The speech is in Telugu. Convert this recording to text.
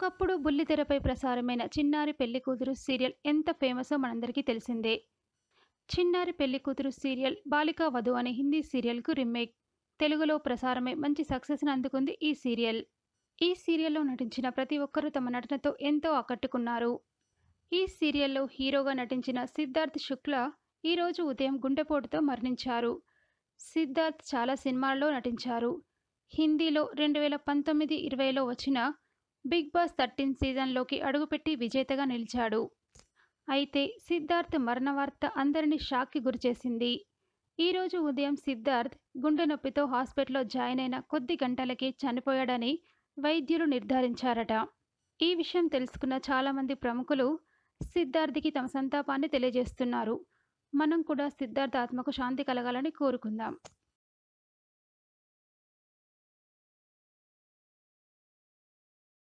ఒకప్పుడు బుల్లితెరపై ప్రసారమైన చిన్నారి పెళ్లి కూతురు సీరియల్ ఎంత ఫేమసో మనందరికీ తెలిసిందే చిన్నారి పెళ్లి కూతురు సీరియల్ బాలికా వధు అనే హిందీ సీరియల్కు రీమేక్ తెలుగులో ప్రసారమై మంచి సక్సెస్ను అందుకుంది ఈ సీరియల్ ఈ సీరియల్లో నటించిన ప్రతి ఒక్కరూ తమ నటనతో ఎంతో ఆకట్టుకున్నారు ఈ సీరియల్లో హీరోగా నటించిన సిద్ధార్థ్ శుక్ల ఈరోజు ఉదయం గుండెపోటుతో మరణించారు సిద్ధార్థ్ చాలా సినిమాల్లో నటించారు హిందీలో రెండు వేల పంతొమ్మిది ఇరవైలో వచ్చిన బిగ్ బాస్ థర్టీన్ సీజన్లోకి అడుగుపెట్టి విజేతగా నిలిచాడు అయితే సిద్ధార్థ్ మరణ వార్త అందరినీ షాక్కి గురిచేసింది ఈరోజు ఉదయం సిద్ధార్థ్ గుండె నొప్పితో హాస్పిటల్లో జాయిన్ అయిన కొద్ది గంటలకే చనిపోయాడని వైద్యులు నిర్ధారించారట ఈ విషయం తెలుసుకున్న చాలామంది ప్రముఖులు సిద్ధార్థ్కి తమ సంతాపాన్ని తెలియజేస్తున్నారు మనం కూడా సిద్ధార్థ ఆత్మకు శాంతి కలగాలని కోరుకుందాం